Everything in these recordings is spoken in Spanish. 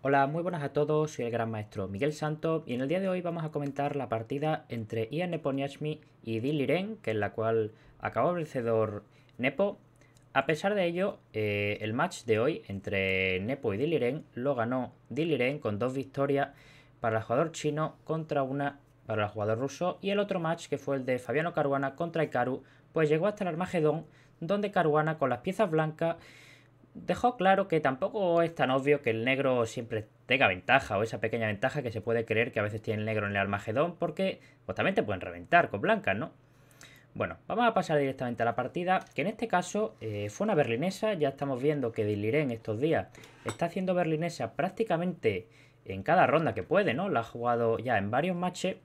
Hola, muy buenas a todos, soy el gran maestro Miguel Santos y en el día de hoy vamos a comentar la partida entre Ian Neponiashmi y Diliren, que en la cual acabó vencedor Nepo. A pesar de ello, eh, el match de hoy entre Nepo y Diliren lo ganó Diliren con dos victorias para el jugador chino contra una para el jugador ruso y el otro match que fue el de Fabiano Caruana contra Ikaru, pues llegó hasta el Armagedón donde Caruana con las piezas blancas dejó claro que tampoco es tan obvio que el negro siempre tenga ventaja o esa pequeña ventaja que se puede creer que a veces tiene el negro en el Armagedón porque justamente pues, pueden reventar con blancas, ¿no? Bueno, vamos a pasar directamente a la partida, que en este caso eh, fue una berlinesa, ya estamos viendo que en estos días está haciendo berlinesa prácticamente en cada ronda que puede, ¿no? La ha jugado ya en varios matches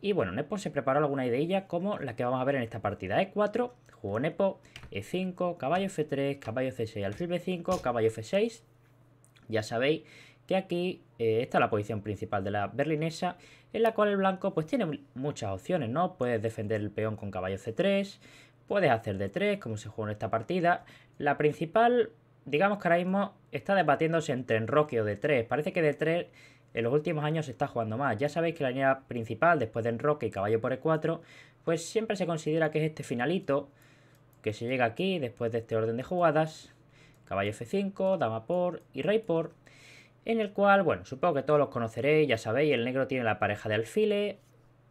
y bueno, Nepo se preparó alguna idea como la que vamos a ver en esta partida. E4, Juego Nepo, E5, caballo F3, caballo C6, alfil B5, caballo F6. Ya sabéis que aquí eh, está la posición principal de la berlinesa, en la cual el blanco pues tiene muchas opciones, ¿no? Puedes defender el peón con caballo C3, puedes hacer D3, como se jugó en esta partida. La principal, digamos que ahora mismo está debatiéndose entre enroque o D3. Parece que D3 en los últimos años se está jugando más. Ya sabéis que la línea principal, después de enroque y caballo por E4, pues siempre se considera que es este finalito, que se llega aquí después de este orden de jugadas, caballo F5, dama por y rey por, en el cual, bueno, supongo que todos los conoceréis, ya sabéis, el negro tiene la pareja de alfiles,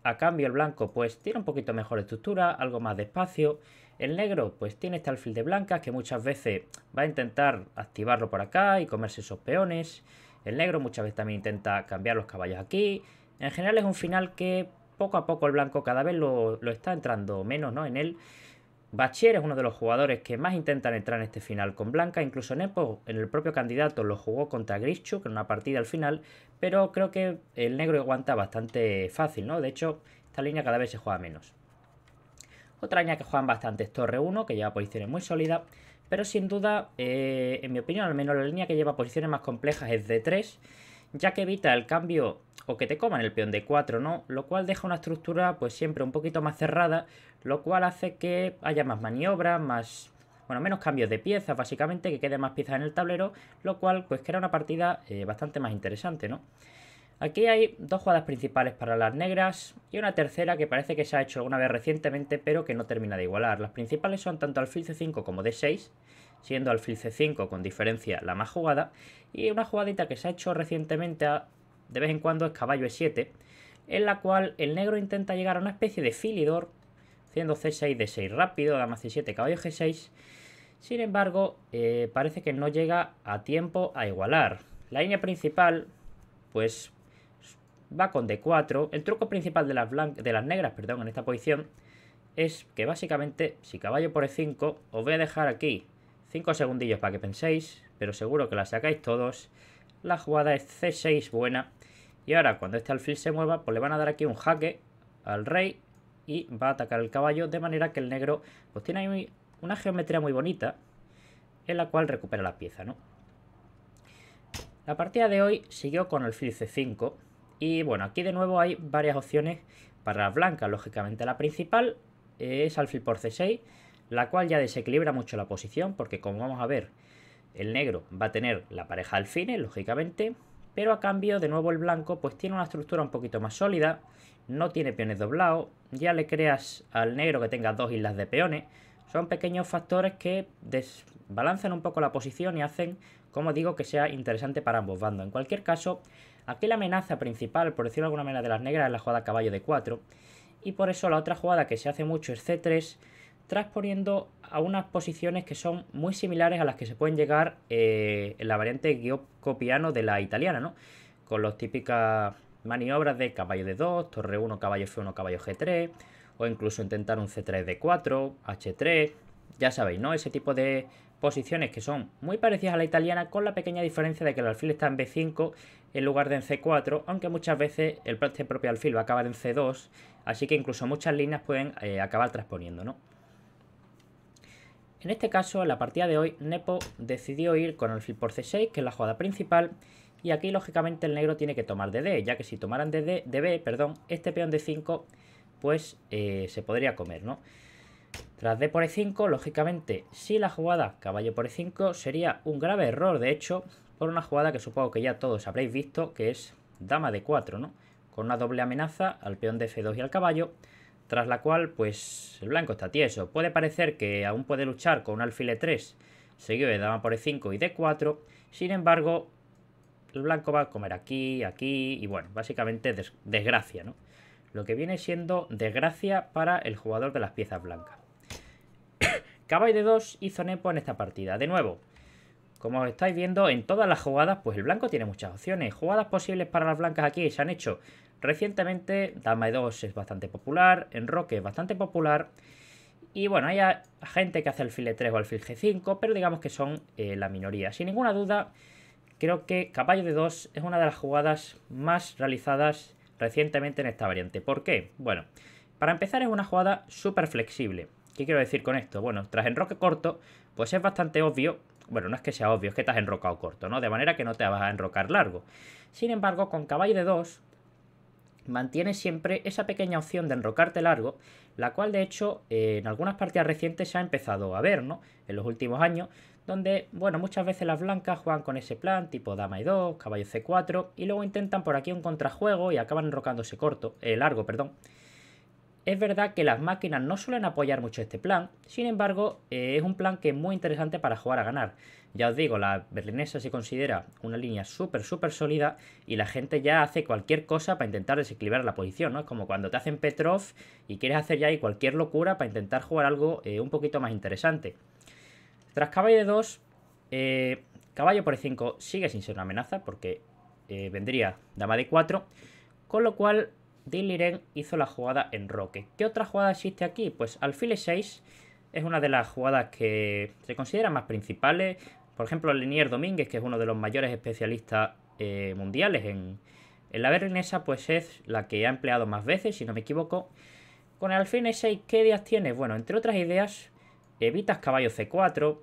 a cambio el blanco pues tiene un poquito mejor estructura, algo más de espacio, el negro pues tiene este alfil de blancas que muchas veces va a intentar activarlo por acá y comerse esos peones, el negro muchas veces también intenta cambiar los caballos aquí, en general es un final que poco a poco el blanco cada vez lo, lo está entrando menos ¿no? en él Bachier es uno de los jugadores que más intentan entrar en este final con Blanca, incluso Nepo, en el propio candidato, lo jugó contra Grischuk en una partida al final, pero creo que el negro aguanta bastante fácil, ¿no? De hecho, esta línea cada vez se juega menos. Otra línea que juegan bastante es Torre 1, que lleva posiciones muy sólidas, pero sin duda, eh, en mi opinión, al menos la línea que lleva posiciones más complejas es D3, ya que evita el cambio o que te coman el peón de 4, ¿no? Lo cual deja una estructura pues siempre un poquito más cerrada, lo cual hace que haya más maniobras, más... Bueno, menos cambios de piezas, básicamente, que quede más piezas en el tablero, lo cual pues crea una partida eh, bastante más interesante, ¿no? Aquí hay dos jugadas principales para las negras y una tercera que parece que se ha hecho una vez recientemente, pero que no termina de igualar. Las principales son tanto alfil C5 como D6, siendo alfil c5 con diferencia la más jugada. Y una jugadita que se ha hecho recientemente ah, de vez en cuando es caballo e7, en la cual el negro intenta llegar a una especie de filidor, siendo c6 d 6 rápido, dama c7, caballo g6. Sin embargo, eh, parece que no llega a tiempo a igualar. La línea principal, pues, va con d4. El truco principal de las, de las negras perdón, en esta posición es que básicamente, si caballo por e5, os voy a dejar aquí 5 segundillos para que penséis, pero seguro que la sacáis todos. La jugada es C6 buena. Y ahora cuando este alfil se mueva, pues le van a dar aquí un jaque al rey y va a atacar el caballo, de manera que el negro pues tiene una geometría muy bonita en la cual recupera la pieza, ¿no? La partida de hoy siguió con alfil C5 y bueno, aquí de nuevo hay varias opciones para las blancas, lógicamente la principal es alfil por C6 la cual ya desequilibra mucho la posición, porque como vamos a ver, el negro va a tener la pareja alfine, lógicamente, pero a cambio, de nuevo, el blanco pues tiene una estructura un poquito más sólida, no tiene peones doblados, ya le creas al negro que tenga dos islas de peones, son pequeños factores que desbalanzan un poco la posición y hacen, como digo, que sea interesante para ambos bandos. En cualquier caso, aquí la amenaza principal, por decirlo de alguna manera, de las negras es la jugada caballo de 4, y por eso la otra jugada que se hace mucho es C3, transponiendo a unas posiciones que son muy similares a las que se pueden llegar eh, en la variante copiano de la italiana, ¿no? Con las típicas maniobras de caballo de 2, torre 1, caballo F1, caballo G3, o incluso intentar un C3 D4, H3, ya sabéis, ¿no? Ese tipo de posiciones que son muy parecidas a la italiana con la pequeña diferencia de que el alfil está en B5 en lugar de en C4, aunque muchas veces el propio alfil va a acabar en C2, así que incluso muchas líneas pueden eh, acabar transponiendo, ¿no? En este caso, en la partida de hoy, Nepo decidió ir con el flip por C6, que es la jugada principal, y aquí lógicamente el negro tiene que tomar de D, ya que si tomaran de, de perdón, este peón de 5, pues eh, se podría comer, ¿no? Tras D por E5, lógicamente, si la jugada caballo por E5 sería un grave error, de hecho, por una jugada que supongo que ya todos habréis visto, que es dama de 4, ¿no? Con una doble amenaza al peón de F2 y al caballo, tras la cual pues el blanco está tieso. Puede parecer que aún puede luchar con un alfile 3 seguido de dama por e5 y d4, sin embargo el blanco va a comer aquí, aquí y bueno, básicamente desgracia, ¿no? Lo que viene siendo desgracia para el jugador de las piezas blancas. Caballo de 2 hizo Nepo en esta partida. De nuevo, como estáis viendo, en todas las jugadas, pues el blanco tiene muchas opciones. Jugadas posibles para las blancas aquí se han hecho Recientemente, dama e2 es bastante popular, Enroque es bastante popular. Y bueno, hay gente que hace el file 3 o alfil G5, pero digamos que son eh, la minoría. Sin ninguna duda, creo que caballo de 2 es una de las jugadas más realizadas recientemente en esta variante. ¿Por qué? Bueno, para empezar es una jugada súper flexible. ¿Qué quiero decir con esto? Bueno, tras enroque corto, pues es bastante obvio. Bueno, no es que sea obvio, es que estás enrocado corto, ¿no? De manera que no te vas a enrocar largo. Sin embargo, con caballo de 2, mantiene siempre esa pequeña opción de enrocarte largo, la cual de hecho en algunas partidas recientes se ha empezado a ver, ¿no? En los últimos años, donde, bueno, muchas veces las blancas juegan con ese plan, tipo dama y 2, caballo c4, y luego intentan por aquí un contrajuego y acaban enrocándose corto, eh, largo, perdón. Es verdad que las máquinas no suelen apoyar mucho este plan, sin embargo, es un plan que es muy interesante para jugar a ganar. Ya os digo, la berlinesa se considera una línea súper, súper sólida y la gente ya hace cualquier cosa para intentar desequilibrar la posición, ¿no? Es como cuando te hacen Petrov y quieres hacer ya ahí cualquier locura para intentar jugar algo eh, un poquito más interesante. Tras caballo de 2, eh, caballo por E5 sigue sin ser una amenaza porque eh, vendría dama de 4, con lo cual Dilliren hizo la jugada en roque. ¿Qué otra jugada existe aquí? Pues alfil 6 es una de las jugadas que se consideran más principales. Por ejemplo, Linier Domínguez, que es uno de los mayores especialistas eh, mundiales en, en la berlinesa, pues es la que ha empleado más veces, si no me equivoco. Con el alfil 6 ¿qué ideas tienes? Bueno, entre otras ideas, evitas caballo C4,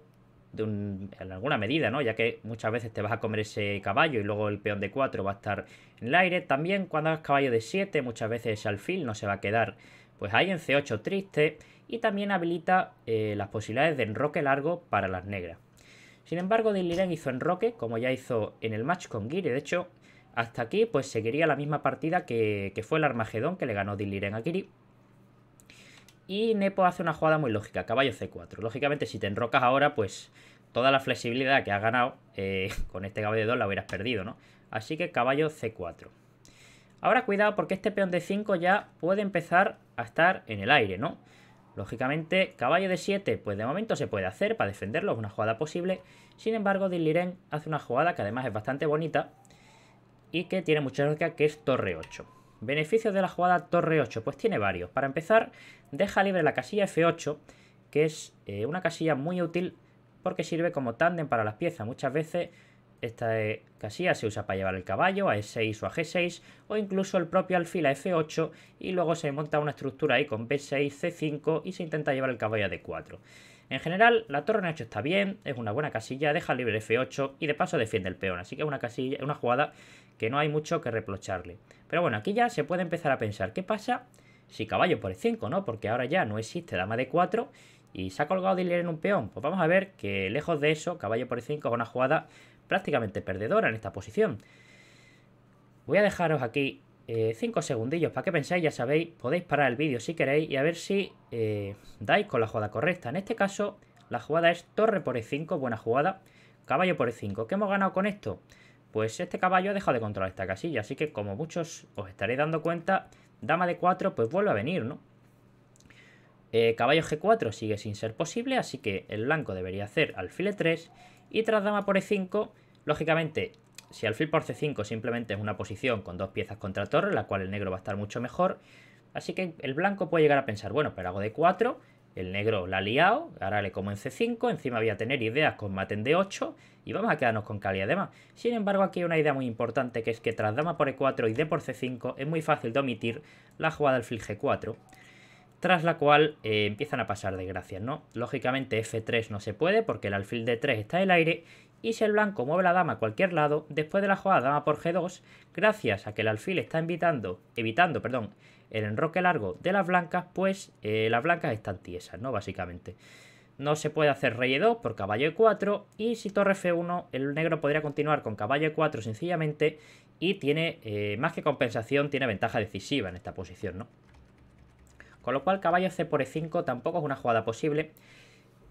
en alguna medida, ¿no? Ya que muchas veces te vas a comer ese caballo y luego el peón de 4 va a estar en el aire. También cuando hagas caballo de 7, muchas veces al alfil no se va a quedar pues ahí en C8 triste. Y también habilita eh, las posibilidades de enroque largo para las negras. Sin embargo, Diliren hizo enroque, como ya hizo en el match con Giri. De hecho, hasta aquí pues seguiría la misma partida que, fue el Armagedón que le ganó Diliren a Giri. Y Nepo hace una jugada muy lógica, caballo C4. Lógicamente, si te enrocas ahora, pues toda la flexibilidad que has ganado eh, con este caballo de 2 la hubieras perdido, ¿no? Así que caballo C4. Ahora cuidado porque este peón de 5 ya puede empezar a estar en el aire, ¿no? Lógicamente, caballo de 7, pues de momento se puede hacer para defenderlo, es una jugada posible. Sin embargo, Diliren hace una jugada que además es bastante bonita y que tiene mucha lógica, que es torre 8. Beneficios de la jugada torre 8, pues tiene varios. Para empezar, deja libre la casilla F8, que es eh, una casilla muy útil porque sirve como tándem para las piezas. Muchas veces esta casilla se usa para llevar el caballo a E6 o a G6 o incluso el propio alfil a F8 y luego se monta una estructura ahí con B6, C5 y se intenta llevar el caballo a D4. En general, la torre en H está bien, es una buena casilla, deja libre F8 y de paso defiende el peón, así que es una, casilla, una jugada que no hay mucho que reprocharle. Pero bueno, aquí ya se puede empezar a pensar, ¿qué pasa si caballo por E5, no? Porque ahora ya no existe dama de 4 y se ha colgado de en un peón. Pues vamos a ver que lejos de eso, caballo por E5 es una jugada prácticamente perdedora en esta posición. Voy a dejaros aquí 5 eh, segundillos para que penséis. ya sabéis, podéis parar el vídeo si queréis y a ver si eh, dais con la jugada correcta. En este caso, la jugada es torre por e5, buena jugada, caballo por e5. ¿Qué hemos ganado con esto? Pues este caballo ha dejado de controlar esta casilla, así que como muchos os estaréis dando cuenta, dama de 4 pues vuelve a venir, ¿no? Eh, caballo g4 sigue sin ser posible, así que el blanco debería hacer alfil 3 y tras dama por e5 Lógicamente, si alfil por c5 simplemente es una posición con dos piezas contra torre, la cual el negro va a estar mucho mejor, así que el blanco puede llegar a pensar, bueno, pero hago de 4 el negro la ha liado, ahora le como en C5, encima voy a tener ideas con mate en D8 y vamos a quedarnos con cali además Sin embargo, aquí hay una idea muy importante que es que tras dama por E4 y D por C5 es muy fácil de omitir la jugada alfil G4, tras la cual eh, empiezan a pasar desgracias, ¿no? Lógicamente F3 no se puede porque el alfil D3 está en el aire y si el blanco mueve la dama a cualquier lado, después de la jugada dama por g2, gracias a que el alfil está invitando, evitando perdón, el enroque largo de las blancas, pues eh, las blancas están tiesas, ¿no? Básicamente. No se puede hacer rey e2 por caballo e4 y si torre f1, el negro podría continuar con caballo e4 sencillamente y tiene, eh, más que compensación, tiene ventaja decisiva en esta posición, ¿no? Con lo cual caballo c por e5 tampoco es una jugada posible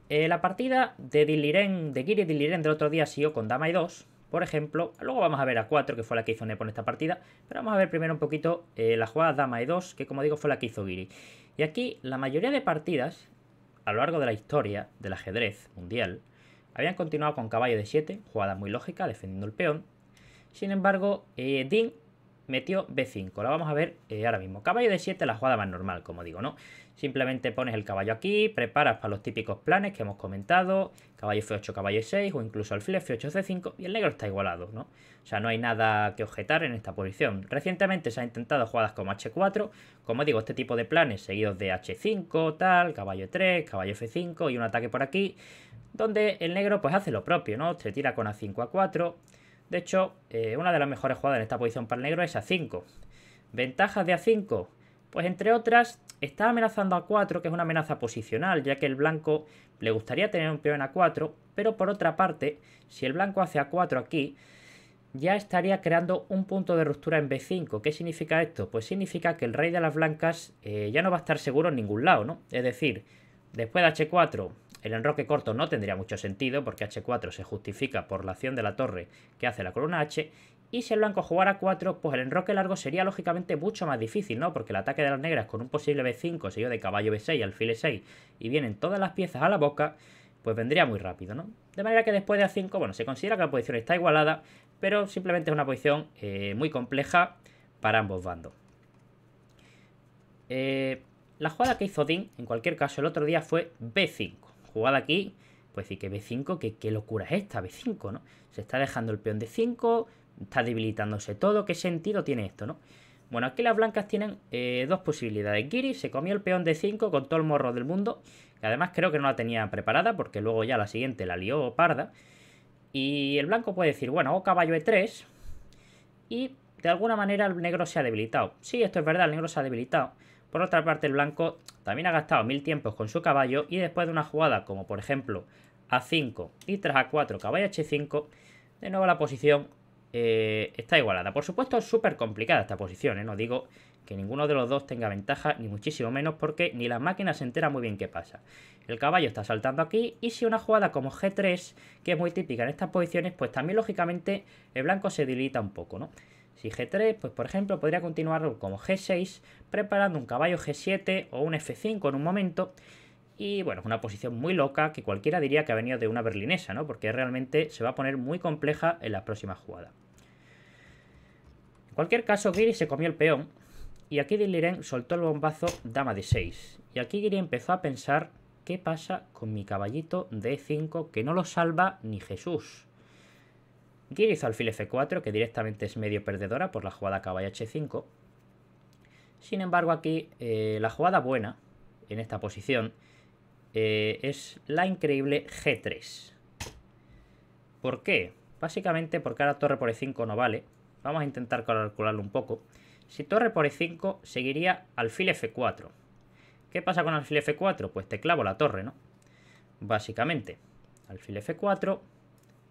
eh, la partida de Diliren, de Giri Diliren del otro día sido con dama y 2, por ejemplo. Luego vamos a ver a 4, que fue la que hizo Nepo en esta partida. Pero vamos a ver primero un poquito eh, la jugada dama y 2, que como digo fue la que hizo Giri. Y aquí la mayoría de partidas, a lo largo de la historia del ajedrez mundial, habían continuado con caballo de 7, jugada muy lógica, defendiendo el peón. Sin embargo, eh, metió B5. La vamos a ver eh, ahora mismo. Caballo de 7 la jugada más normal, como digo, ¿no? Simplemente pones el caballo aquí, preparas para los típicos planes que hemos comentado. Caballo F8, caballo E6 o incluso alfil F8, C5 y el negro está igualado, ¿no? O sea, no hay nada que objetar en esta posición. Recientemente se han intentado jugadas como H4. Como digo, este tipo de planes seguidos de H5, tal, caballo E3, caballo F5 y un ataque por aquí. Donde el negro pues hace lo propio, ¿no? Se tira con A5, A4 de hecho, eh, una de las mejores jugadas en esta posición para el negro es A5. ¿Ventajas de A5? Pues entre otras, está amenazando a 4, que es una amenaza posicional, ya que el blanco le gustaría tener un peón a 4, pero por otra parte, si el blanco hace a 4 aquí, ya estaría creando un punto de ruptura en B5. ¿Qué significa esto? Pues significa que el rey de las blancas eh, ya no va a estar seguro en ningún lado, ¿no? Es decir, después de H4 el enroque corto no tendría mucho sentido porque H4 se justifica por la acción de la torre que hace la columna H y si el blanco jugara 4, pues el enroque largo sería lógicamente mucho más difícil, ¿no? Porque el ataque de las negras con un posible B5, seguido de caballo B6, alfil E6 y vienen todas las piezas a la boca, pues vendría muy rápido, ¿no? De manera que después de A5, bueno, se considera que la posición está igualada, pero simplemente es una posición eh, muy compleja para ambos bandos. Eh, la jugada que hizo Dean, en cualquier caso, el otro día fue B5 jugada aquí, pues sí que B5, que qué locura es esta, B5, ¿no? Se está dejando el peón de 5, está debilitándose todo, ¿qué sentido tiene esto, no? Bueno, aquí las blancas tienen eh, dos posibilidades. Giri se comió el peón de 5 con todo el morro del mundo, que además creo que no la tenía preparada, porque luego ya la siguiente la lió parda. Y el blanco puede decir, bueno, o caballo E3, y de alguna manera el negro se ha debilitado. Sí, esto es verdad, el negro se ha debilitado. Por otra parte, el blanco también ha gastado mil tiempos con su caballo y después de una jugada como por ejemplo A5 y tras A4 caballo H5, de nuevo la posición eh, está igualada. Por supuesto es súper complicada esta posición, ¿eh? no digo que ninguno de los dos tenga ventaja, ni muchísimo menos porque ni la máquina se entera muy bien qué pasa. El caballo está saltando aquí y si una jugada como G3, que es muy típica en estas posiciones, pues también lógicamente el blanco se dilita un poco, ¿no? Si G3, pues por ejemplo, podría continuar como G6, preparando un caballo G7 o un F5 en un momento. Y bueno, una posición muy loca que cualquiera diría que ha venido de una berlinesa, ¿no? Porque realmente se va a poner muy compleja en la próxima jugada. En cualquier caso, Giri se comió el peón. Y aquí Diliren soltó el bombazo dama de 6. Y aquí Giri empezó a pensar, ¿qué pasa con mi caballito d 5 que no lo salva ni Jesús? hizo alfil f4, que directamente es medio perdedora por la jugada caballo h5. Sin embargo, aquí eh, la jugada buena en esta posición eh, es la increíble g3. ¿Por qué? Básicamente porque ahora torre por e5 no vale. Vamos a intentar calcularlo un poco. Si torre por e5, seguiría alfil f4. ¿Qué pasa con alfil f4? Pues te clavo la torre, ¿no? Básicamente, alfil f4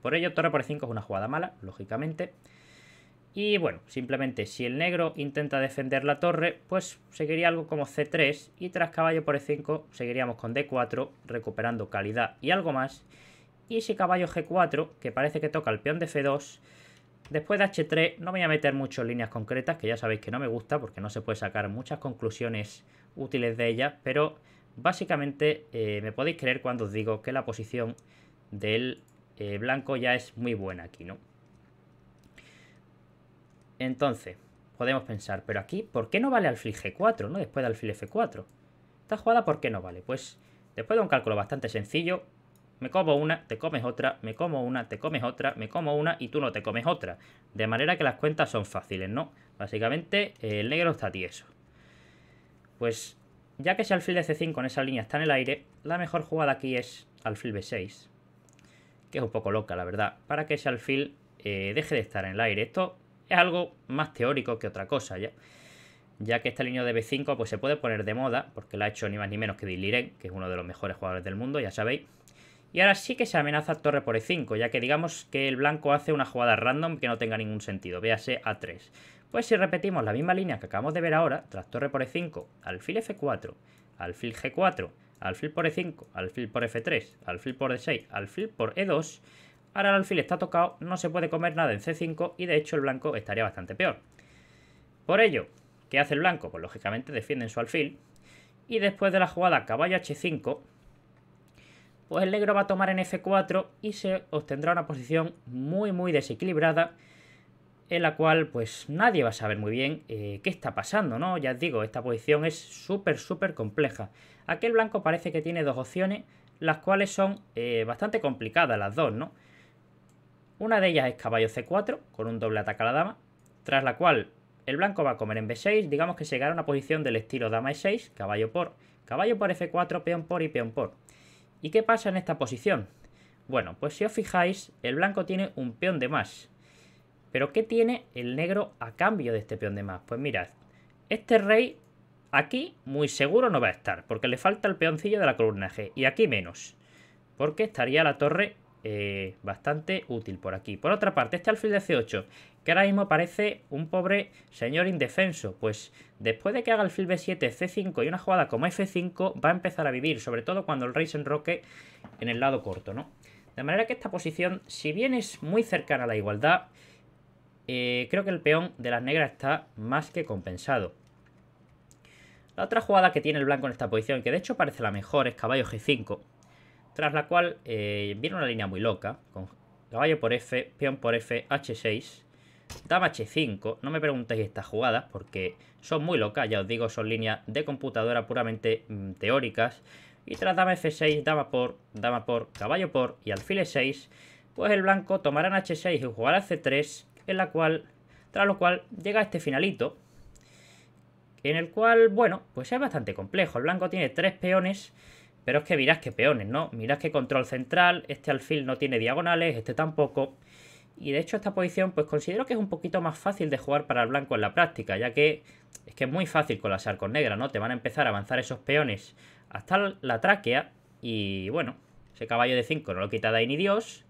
por ello, torre por e 5 es una jugada mala, lógicamente. Y bueno, simplemente si el negro intenta defender la torre, pues seguiría algo como C3 y tras caballo por E5 seguiríamos con D4 recuperando calidad y algo más. Y si caballo G4, que parece que toca el peón de F2, después de H3 no voy a meter mucho líneas concretas, que ya sabéis que no me gusta porque no se puede sacar muchas conclusiones útiles de ellas, pero básicamente eh, me podéis creer cuando os digo que la posición del eh, blanco ya es muy buena aquí, ¿no? Entonces, podemos pensar, pero aquí, ¿por qué no vale alfil G4, no? Después de alfil F4. Esta jugada, ¿por qué no vale? Pues, después de un cálculo bastante sencillo, me como una, te comes otra, me como una, te comes otra, me como una y tú no te comes otra. De manera que las cuentas son fáciles, ¿no? Básicamente, eh, el negro está tieso. Pues, ya que ese alfil de C5 en esa línea está en el aire, la mejor jugada aquí es alfil B6 que es un poco loca, la verdad, para que ese alfil eh, deje de estar en el aire. Esto es algo más teórico que otra cosa, ¿ya? Ya que esta línea de B5 pues, se puede poner de moda, porque la ha hecho ni más ni menos que Diliren, que es uno de los mejores jugadores del mundo, ya sabéis. Y ahora sí que se amenaza torre por E5, ya que digamos que el blanco hace una jugada random que no tenga ningún sentido, véase A3. Pues si repetimos la misma línea que acabamos de ver ahora, tras torre por E5, alfil F4, alfil G4, alfil por e5, alfil por f3, alfil por d6, e alfil por e2. Ahora el alfil está tocado, no se puede comer nada en c5 y de hecho el blanco estaría bastante peor. Por ello, ¿qué hace el blanco? Pues lógicamente defienden su alfil y después de la jugada caballo h5, pues el negro va a tomar en f4 y se obtendrá una posición muy muy desequilibrada en la cual pues nadie va a saber muy bien eh, qué está pasando, ¿no? Ya os digo, esta posición es súper, súper compleja. Aquel blanco parece que tiene dos opciones, las cuales son eh, bastante complicadas las dos, ¿no? Una de ellas es caballo C4, con un doble ataque a la dama, tras la cual el blanco va a comer en B6, digamos que se llegará a una posición del estilo dama E6, caballo por, caballo por F4, peón por y peón por. ¿Y qué pasa en esta posición? Bueno, pues si os fijáis, el blanco tiene un peón de más, pero ¿qué tiene el negro a cambio de este peón de más? Pues mirad, este rey aquí muy seguro no va a estar, porque le falta el peoncillo de la columna G, y aquí menos, porque estaría la torre eh, bastante útil por aquí. Por otra parte, este alfil de C8, que ahora mismo parece un pobre señor indefenso, pues después de que haga el alfil B7, C5 y una jugada como F5, va a empezar a vivir, sobre todo cuando el rey se enroque en el lado corto, ¿no? De manera que esta posición, si bien es muy cercana a la igualdad, eh, creo que el peón de las negras está más que compensado. La otra jugada que tiene el blanco en esta posición, que de hecho parece la mejor, es caballo g5. Tras la cual eh, viene una línea muy loca, con caballo por f, peón por f, h6, dama h5. No me preguntéis estas jugadas porque son muy locas, ya os digo, son líneas de computadora puramente mm, teóricas. Y tras dama f6, dama por, dama por, caballo por y alfil e6, pues el blanco tomará en h6 y jugará c3 en la cual, tras lo cual llega este finalito, en el cual, bueno, pues es bastante complejo. El blanco tiene tres peones, pero es que mirad qué peones, ¿no? Mirad qué control central, este alfil no tiene diagonales, este tampoco. Y de hecho esta posición pues considero que es un poquito más fácil de jugar para el blanco en la práctica, ya que es que es muy fácil con las arcos negras, ¿no? Te van a empezar a avanzar esos peones hasta la tráquea y bueno, ese caballo de 5 no lo quita de ni Dios.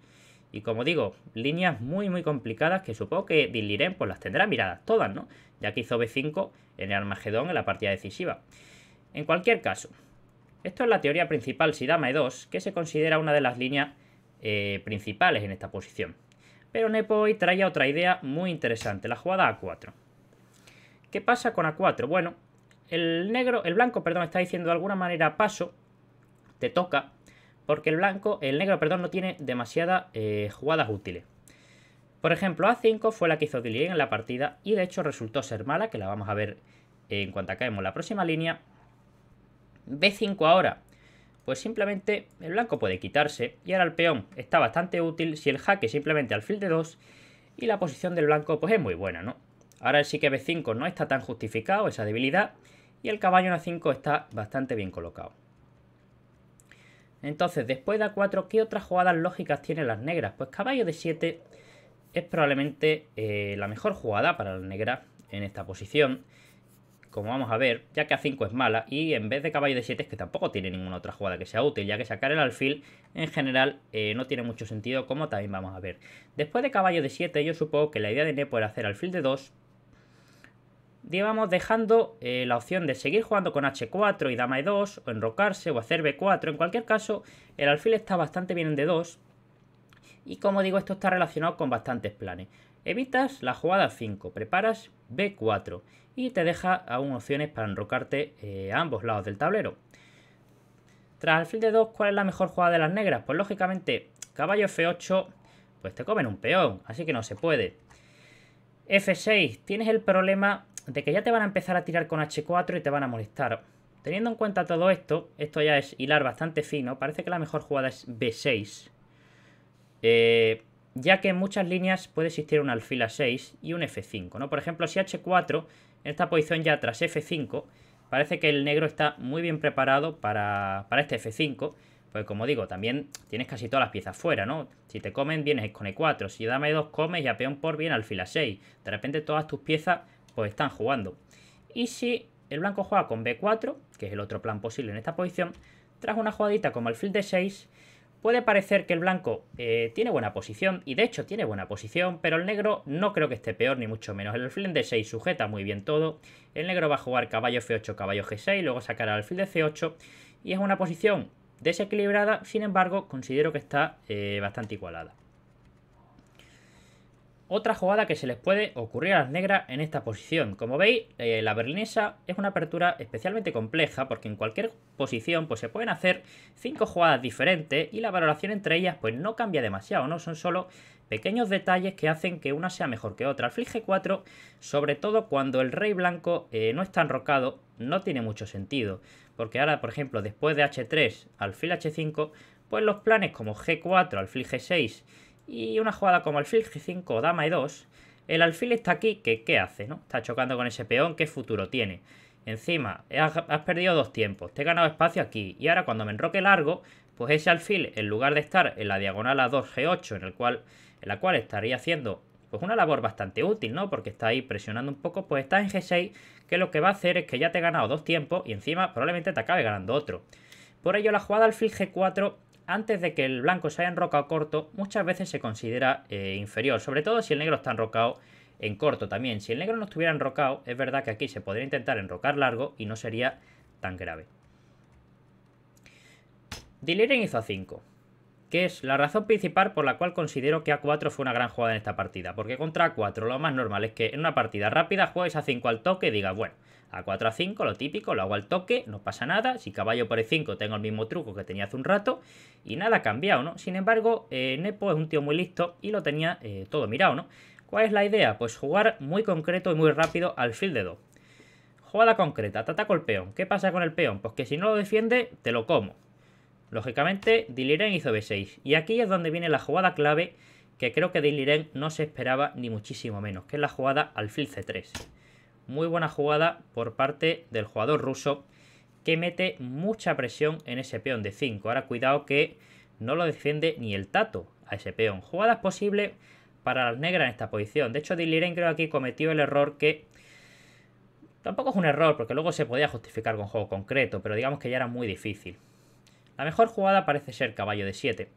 Y como digo, líneas muy muy complicadas que supongo que Dilirén pues las tendrá miradas todas, ¿no? Ya que hizo B5 en el Armagedón en la partida decisiva. En cualquier caso, esto es la teoría principal si dama E2, que se considera una de las líneas eh, principales en esta posición. Pero Nepoi trae otra idea muy interesante, la jugada A4. ¿Qué pasa con A4? Bueno, el negro, el blanco, perdón, está diciendo de alguna manera paso, te toca, porque el blanco, el negro, perdón, no tiene demasiadas eh, jugadas útiles. Por ejemplo, A5 fue la que hizo Dillian en la partida y de hecho resultó ser mala, que la vamos a ver en cuanto acabemos la próxima línea. B5 ahora. Pues simplemente el blanco puede quitarse y ahora el peón está bastante útil si el jaque simplemente alfil de 2 y la posición del blanco pues es muy buena, ¿no? Ahora sí que B5 no está tan justificado esa debilidad y el caballo en A5 está bastante bien colocado. Entonces, después de A4, ¿qué otras jugadas lógicas tienen las negras? Pues caballo de 7 es probablemente eh, la mejor jugada para las negras en esta posición. Como vamos a ver, ya que A5 es mala y en vez de caballo de 7 es que tampoco tiene ninguna otra jugada que sea útil, ya que sacar el alfil en general eh, no tiene mucho sentido, como también vamos a ver. Después de caballo de 7 yo supongo que la idea de Nepo era hacer alfil de 2 Llevamos dejando eh, la opción de seguir jugando con h4 y dama e2, o enrocarse, o hacer b4. En cualquier caso, el alfil está bastante bien en d2. Y como digo, esto está relacionado con bastantes planes. Evitas la jugada 5, preparas b4 y te deja aún opciones para enrocarte eh, a ambos lados del tablero. Tras alfil de 2, ¿cuál es la mejor jugada de las negras? Pues lógicamente, caballo f8, pues te comen un peón, así que no se puede. F6, tienes el problema de que ya te van a empezar a tirar con H4 y te van a molestar. Teniendo en cuenta todo esto, esto ya es hilar bastante fino, parece que la mejor jugada es B6. Eh, ya que en muchas líneas puede existir un alfil A6 y un F5, ¿no? Por ejemplo, si H4, en esta posición ya tras F5, parece que el negro está muy bien preparado para, para este F5, pues como digo, también tienes casi todas las piezas fuera, ¿no? Si te comen, vienes con E4, si dame dos comes y a peón por bien alfil A6. De repente todas tus piezas están jugando. Y si el blanco juega con B4, que es el otro plan posible en esta posición, tras una jugadita como el alfil de 6 puede parecer que el blanco eh, tiene buena posición, y de hecho tiene buena posición, pero el negro no creo que esté peor, ni mucho menos. El alfil de 6 sujeta muy bien todo, el negro va a jugar caballo F8, caballo G6, luego sacará alfil de C8, y es una posición desequilibrada, sin embargo, considero que está eh, bastante igualada otra jugada que se les puede ocurrir a las negras en esta posición. Como veis, eh, la berlinesa es una apertura especialmente compleja porque en cualquier posición pues, se pueden hacer cinco jugadas diferentes y la valoración entre ellas pues, no cambia demasiado, ¿no? Son solo pequeños detalles que hacen que una sea mejor que otra. Alfil G4, sobre todo cuando el rey blanco eh, no está enrocado, no tiene mucho sentido. Porque ahora, por ejemplo, después de H3, alfil H5, pues los planes como G4, alfil G6 y una jugada como alfil G5, dama E2, el alfil está aquí, que ¿qué hace? ¿no? Está chocando con ese peón, ¿qué futuro tiene? Encima, has, perdido dos tiempos, te he ganado espacio aquí, y ahora cuando me enroque largo, pues ese alfil, en lugar de estar en la diagonal a 2 G8, en, el cual, en la cual estaría haciendo pues una labor bastante útil, ¿no? Porque está ahí presionando un poco, pues está en G6, que lo que va a hacer es que ya te he ganado dos tiempos y encima probablemente te acabe ganando otro. Por ello la jugada alfil G4 antes de que el blanco se haya enrocado corto, muchas veces se considera eh, inferior, sobre todo si el negro está enrocado en corto también. Si el negro no estuviera enrocado, es verdad que aquí se podría intentar enrocar largo y no sería tan grave. Delirium hizo A5, que es la razón principal por la cual considero que A4 fue una gran jugada en esta partida, porque contra A4 lo más normal es que en una partida rápida juegues A5 al toque y digas, bueno, a 4 a 5, lo típico, lo hago al toque, no pasa nada. Si caballo por E5 tengo el mismo truco que tenía hace un rato y nada ha cambiado, ¿no? Sin embargo, eh, Nepo es un tío muy listo y lo tenía eh, todo mirado, ¿no? ¿Cuál es la idea? Pues jugar muy concreto y muy rápido al fil de 2. Jugada concreta, te ataco el peón. ¿Qué pasa con el peón? Pues que si no lo defiende, te lo como. Lógicamente, Diliren hizo B6. Y aquí es donde viene la jugada clave que creo que Diliren no se esperaba ni muchísimo menos, que es la jugada al fil C3. Muy buena jugada por parte del jugador ruso que mete mucha presión en ese peón de 5. Ahora cuidado que no lo defiende ni el tato a ese peón. Jugadas posible para las negras en esta posición. De hecho, Diliren creo aquí cometió el error que... Tampoco es un error, porque luego se podía justificar con juego concreto, pero digamos que ya era muy difícil. La mejor jugada parece ser caballo de 7.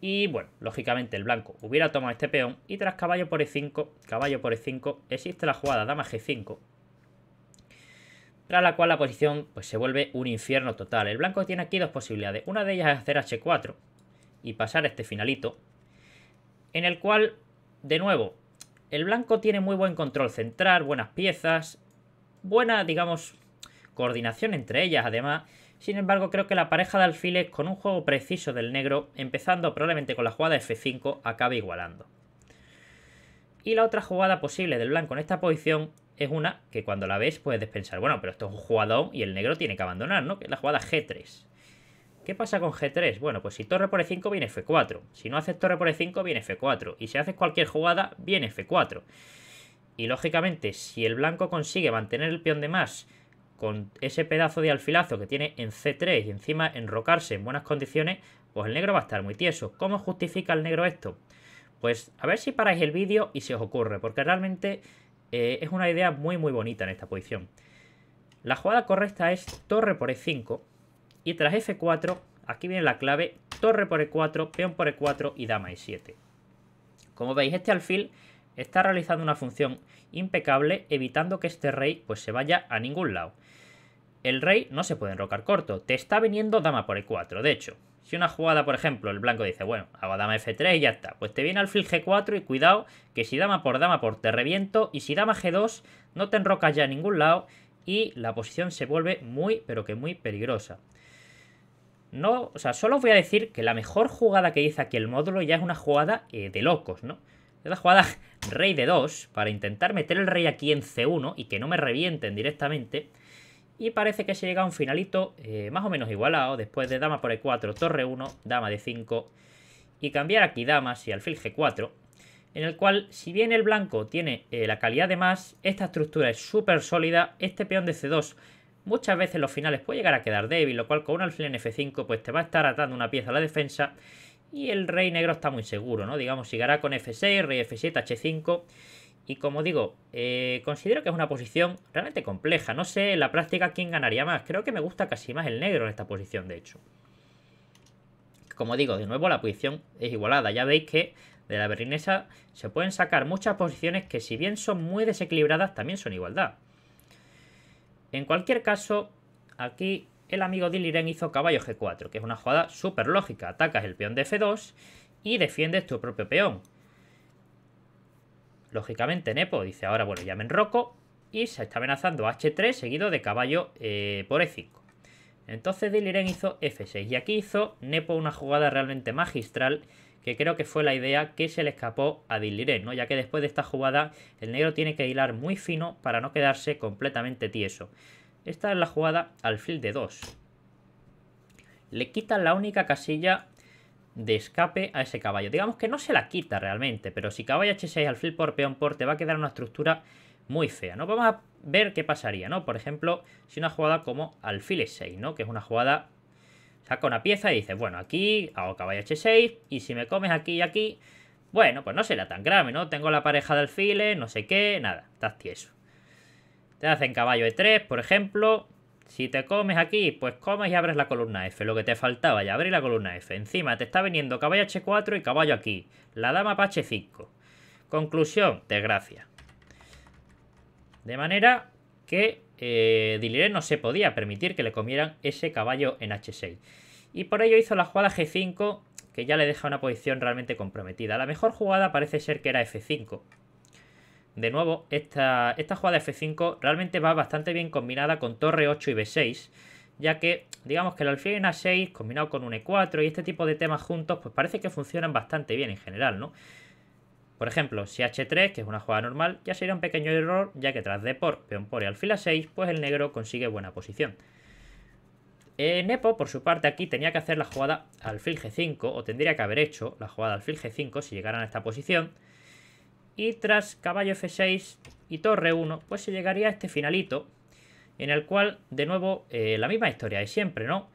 Y bueno, lógicamente el blanco hubiera tomado este peón y tras caballo por e5, caballo por e5, existe la jugada dama g5. Tras la cual la posición pues, se vuelve un infierno total. El blanco tiene aquí dos posibilidades. Una de ellas es hacer h4 y pasar este finalito. En el cual, de nuevo, el blanco tiene muy buen control central, buenas piezas, buena, digamos, coordinación entre ellas además. Sin embargo, creo que la pareja de alfiles con un juego preciso del negro, empezando probablemente con la jugada F5, acaba igualando. Y la otra jugada posible del blanco en esta posición es una que cuando la ves puedes pensar, bueno, pero esto es un jugador y el negro tiene que abandonar, ¿no? Que es la jugada G3. ¿Qué pasa con G3? Bueno, pues si torre por E5 viene F4. Si no haces torre por E5 viene F4. Y si haces cualquier jugada viene F4. Y lógicamente, si el blanco consigue mantener el peón de más con ese pedazo de alfilazo que tiene en C3 y encima enrocarse en buenas condiciones, pues el negro va a estar muy tieso. ¿Cómo justifica el negro esto? Pues a ver si paráis el vídeo y se os ocurre, porque realmente eh, es una idea muy muy bonita en esta posición. La jugada correcta es torre por E5 y tras F4, aquí viene la clave, torre por E4, peón por E4 y dama E7. Como veis, este alfil está realizando una función impecable evitando que este rey pues se vaya a ningún lado. El rey no se puede enrocar corto, te está viniendo dama por e4, de hecho. Si una jugada, por ejemplo, el blanco dice, bueno, hago dama f3 y ya está, pues te viene alfil g4 y cuidado que si dama por dama por te reviento y si dama g2 no te enrocas ya a ningún lado y la posición se vuelve muy, pero que muy peligrosa. No, o sea, solo os voy a decir que la mejor jugada que dice aquí el módulo ya es una jugada eh, de locos, ¿no? Es la jugada rey de 2 para intentar meter el rey aquí en c1 y que no me revienten directamente y parece que se llega a un finalito eh, más o menos igualado. Después de dama por e4, torre 1, dama de 5. Y cambiar aquí damas y alfil g4. En el cual, si bien el blanco tiene eh, la calidad de más, esta estructura es súper sólida. Este peón de c2 muchas veces los finales puede llegar a quedar débil, lo cual con un alfil en f5 pues te va a estar atando una pieza a la defensa. Y el rey negro está muy seguro, ¿no? Digamos, llegará con f6, rey f7, h5 y como digo, eh, considero que es una posición realmente compleja. No sé en la práctica quién ganaría más. Creo que me gusta casi más el negro en esta posición, de hecho. Como digo, de nuevo la posición es igualada. Ya veis que de la berlinesa se pueden sacar muchas posiciones que si bien son muy desequilibradas, también son igualdad. En cualquier caso, aquí el amigo Diliren hizo caballo G4, que es una jugada súper lógica. Atacas el peón de F2 y defiendes tu propio peón. Lógicamente Nepo dice ahora, bueno, llamen Roco Y se está amenazando H3 seguido de caballo eh, por E5. Entonces Diliren hizo F6. Y aquí hizo Nepo una jugada realmente magistral que creo que fue la idea que se le escapó a Diliren, ¿no? Ya que después de esta jugada el negro tiene que hilar muy fino para no quedarse completamente tieso. Esta es la jugada alfil de 2. Le quitan la única casilla de escape a ese caballo. Digamos que no se la quita realmente, pero si caballo H6 alfil por peón por te va a quedar una estructura muy fea, ¿no? Vamos a ver qué pasaría, ¿no? Por ejemplo, si una jugada como alfil E6, ¿no? Que es una jugada... Saca una pieza y dices, bueno, aquí hago caballo H6 y si me comes aquí y aquí... Bueno, pues no será tan grave, ¿no? Tengo la pareja de alfiles, no sé qué, nada, estás tieso. Te hacen caballo E3, por ejemplo, si te comes aquí, pues comes y abres la columna F. Lo que te faltaba, ya abrí la columna F. Encima te está viniendo caballo H4 y caballo aquí. La dama para H5. Conclusión, desgracia. De manera que eh, Diliré no se podía permitir que le comieran ese caballo en H6. Y por ello hizo la jugada G5, que ya le deja una posición realmente comprometida. La mejor jugada parece ser que era F5, de nuevo, esta, esta jugada F5 realmente va bastante bien combinada con torre 8 y B6, ya que digamos que el alfil en A6 combinado con un E4 y este tipo de temas juntos, pues parece que funcionan bastante bien en general, ¿no? Por ejemplo, si H3, que es una jugada normal, ya sería un pequeño error, ya que tras D por peón por y alfil A6, pues el negro consigue buena posición. Nepo, por su parte, aquí tenía que hacer la jugada alfil G5, o tendría que haber hecho la jugada alfil G5 si llegaran a esta posición, y tras caballo F6 y torre 1, pues se llegaría a este finalito. En el cual, de nuevo, eh, la misma historia de siempre, ¿no?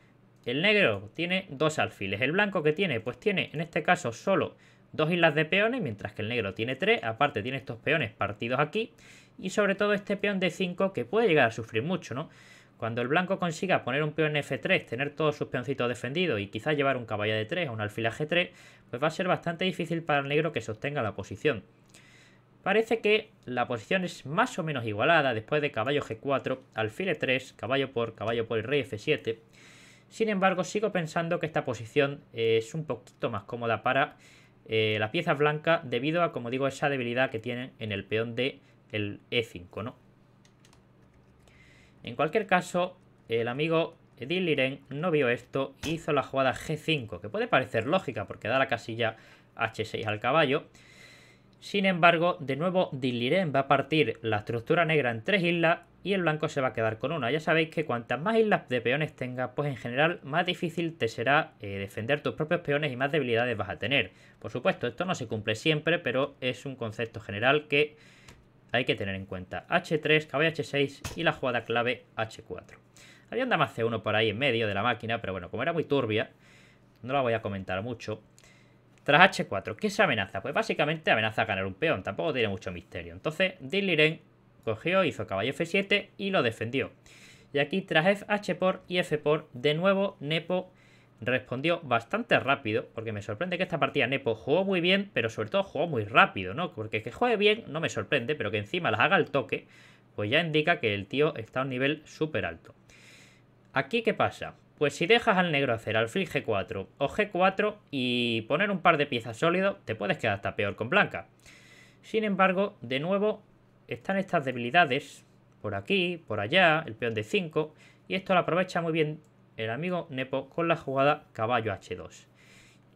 El negro tiene dos alfiles. El blanco que tiene, pues tiene en este caso solo dos islas de peones, mientras que el negro tiene tres. Aparte tiene estos peones partidos aquí. Y sobre todo este peón de 5 que puede llegar a sufrir mucho, ¿no? Cuando el blanco consiga poner un peón en F3, tener todos sus peoncitos defendidos y quizás llevar un caballo de 3 o un alfil G3, pues va a ser bastante difícil para el negro que sostenga la posición. Parece que la posición es más o menos igualada después de caballo G4, alfil 3 e caballo por, caballo por el rey F7. Sin embargo, sigo pensando que esta posición es un poquito más cómoda para eh, la pieza blanca debido a, como digo, esa debilidad que tienen en el peón de el E5, ¿no? En cualquier caso, el amigo Edil Liren no vio esto hizo la jugada G5, que puede parecer lógica porque da la casilla H6 al caballo, sin embargo, de nuevo Diliren va a partir la estructura negra en tres islas y el blanco se va a quedar con una. Ya sabéis que cuantas más islas de peones tengas, pues en general más difícil te será eh, defender tus propios peones y más debilidades vas a tener. Por supuesto, esto no se cumple siempre, pero es un concepto general que hay que tener en cuenta. H3, caballo H6 y la jugada clave H4. Había un más C1 por ahí en medio de la máquina, pero bueno, como era muy turbia, no la voy a comentar mucho. Tras H4, ¿qué se amenaza? Pues básicamente amenaza a ganar un peón, tampoco tiene mucho misterio. Entonces, Diliren cogió, hizo caballo F7 y lo defendió. Y aquí tras F, H por y F por, de nuevo Nepo respondió bastante rápido, porque me sorprende que esta partida Nepo jugó muy bien, pero sobre todo jugó muy rápido, ¿no? Porque que juegue bien no me sorprende, pero que encima las haga al toque, pues ya indica que el tío está a un nivel súper alto. Aquí, ¿qué pasa? Pues si dejas al negro hacer alfil G4 o G4 y poner un par de piezas sólidos, te puedes quedar hasta peor con blanca. Sin embargo, de nuevo, están estas debilidades por aquí, por allá, el peón de 5, y esto lo aprovecha muy bien el amigo Nepo con la jugada caballo H2.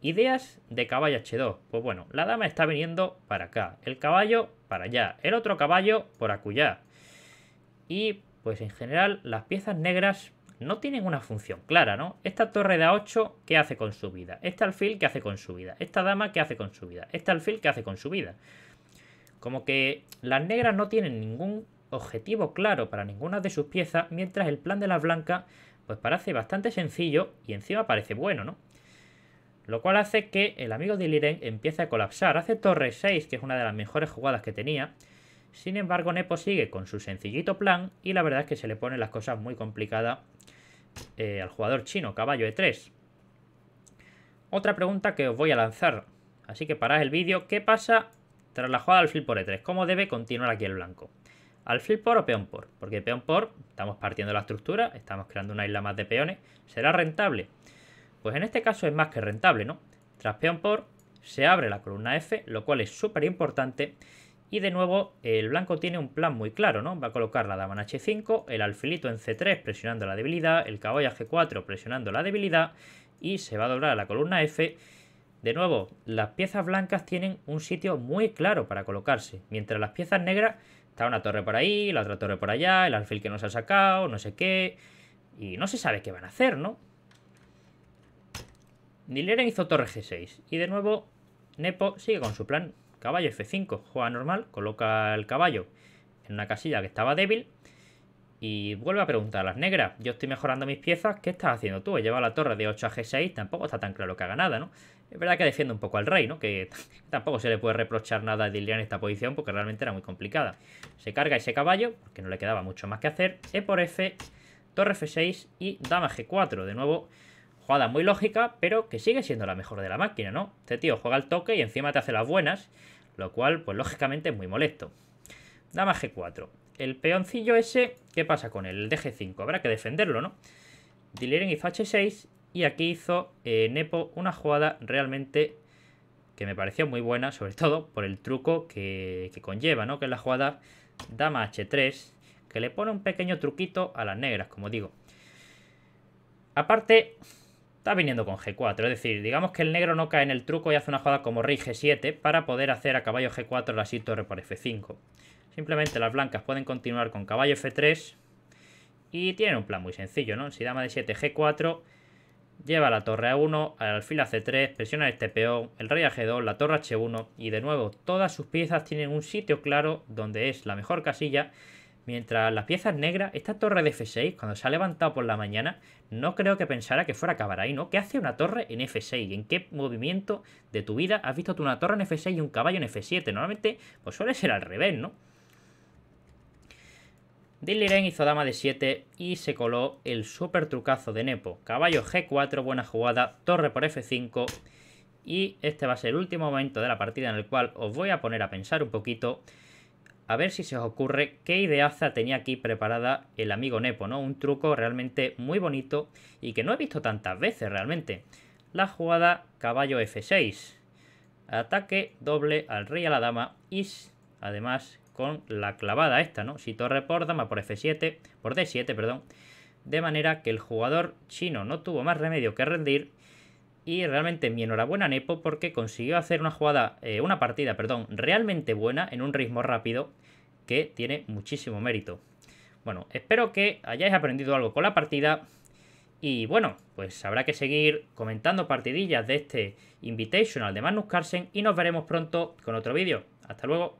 Ideas de caballo H2. Pues bueno, la dama está viniendo para acá, el caballo para allá, el otro caballo por acullá. Y pues en general las piezas negras no tienen una función clara, ¿no? Esta torre da 8 ¿qué hace con su vida? Este alfil, ¿qué hace con su vida? Esta dama, ¿qué hace con su vida? Este alfil, ¿qué hace con su vida? Como que las negras no tienen ningún objetivo claro para ninguna de sus piezas, mientras el plan de las blancas, pues parece bastante sencillo y encima parece bueno, ¿no? Lo cual hace que el amigo de Liren empiece a colapsar. Hace torre 6, que es una de las mejores jugadas que tenía, sin embargo, Nepo sigue con su sencillito plan y la verdad es que se le ponen las cosas muy complicadas eh, al jugador chino, caballo E3. Otra pregunta que os voy a lanzar, así que parad el vídeo. ¿Qué pasa tras la jugada alfil por E3? ¿Cómo debe continuar aquí el blanco? ¿Al por o peón por? Porque peón por, estamos partiendo la estructura, estamos creando una isla más de peones. ¿Será rentable? Pues en este caso es más que rentable, ¿no? Tras peón por, se abre la columna F, lo cual es súper importante y de nuevo, el blanco tiene un plan muy claro, ¿no? Va a colocar la dama en h5, el alfilito en c3 presionando la debilidad, el caballo a g4 presionando la debilidad y se va a doblar a la columna f. De nuevo, las piezas blancas tienen un sitio muy claro para colocarse, mientras las piezas negras está una torre por ahí, la otra torre por allá, el alfil que no se ha sacado, no sé qué, y no se sabe qué van a hacer, ¿no? Nileren hizo torre g6, y de nuevo Nepo sigue con su plan Caballo F5, juega normal, coloca el caballo en una casilla que estaba débil y vuelve a preguntar a las negras, yo estoy mejorando mis piezas, ¿qué estás haciendo tú? Lleva la torre de 8 a G6, tampoco está tan claro que haga nada, ¿no? Es verdad que defiende un poco al rey, ¿no? Que tampoco se le puede reprochar nada a Dilian en esta posición porque realmente era muy complicada. Se carga ese caballo, porque no le quedaba mucho más que hacer, E por F, torre F6 y dama G4, de nuevo jugada muy lógica, pero que sigue siendo la mejor de la máquina, ¿no? Este tío juega al toque y encima te hace las buenas, lo cual, pues lógicamente es muy molesto. Dama G4. El peoncillo ese, ¿qué pasa con él? El DG5, habrá que defenderlo, ¿no? Dileren y H6 y aquí hizo eh, Nepo una jugada realmente que me pareció muy buena, sobre todo por el truco que, que conlleva, ¿no? Que es la jugada Dama H3, que le pone un pequeño truquito a las negras, como digo. Aparte, Está viniendo con G4, es decir, digamos que el negro no cae en el truco y hace una jugada como rey G7 para poder hacer a caballo G4 la así torre por F5. Simplemente las blancas pueden continuar con caballo F3 y tienen un plan muy sencillo, ¿no? Si dama de 7 G4, lleva la torre A1, al alfil a C3, presiona este peón, el rey a G2, la torre H1 y de nuevo todas sus piezas tienen un sitio claro donde es la mejor casilla Mientras las piezas negras, esta torre de F6, cuando se ha levantado por la mañana, no creo que pensara que fuera a acabar ahí, ¿no? ¿Qué hace una torre en F6? ¿En qué movimiento de tu vida has visto tú una torre en F6 y un caballo en F7? Normalmente, pues suele ser al revés, ¿no? Diliren hizo dama de 7 y se coló el super trucazo de Nepo. Caballo G4, buena jugada, torre por F5... Y este va a ser el último momento de la partida en el cual os voy a poner a pensar un poquito a ver si se os ocurre qué ideaza tenía aquí preparada el amigo Nepo, ¿no? Un truco realmente muy bonito y que no he visto tantas veces realmente. La jugada caballo F6. Ataque doble al rey a la dama y además con la clavada esta, ¿no? Si torre por dama por F7, por D7, perdón. De manera que el jugador chino no tuvo más remedio que rendir y realmente mi enhorabuena a Nepo porque consiguió hacer una jugada, eh, una partida, perdón, realmente buena en un ritmo rápido que tiene muchísimo mérito. Bueno, espero que hayáis aprendido algo con la partida. Y bueno, pues habrá que seguir comentando partidillas de este Invitational de Magnus Carlsen y nos veremos pronto con otro vídeo. Hasta luego.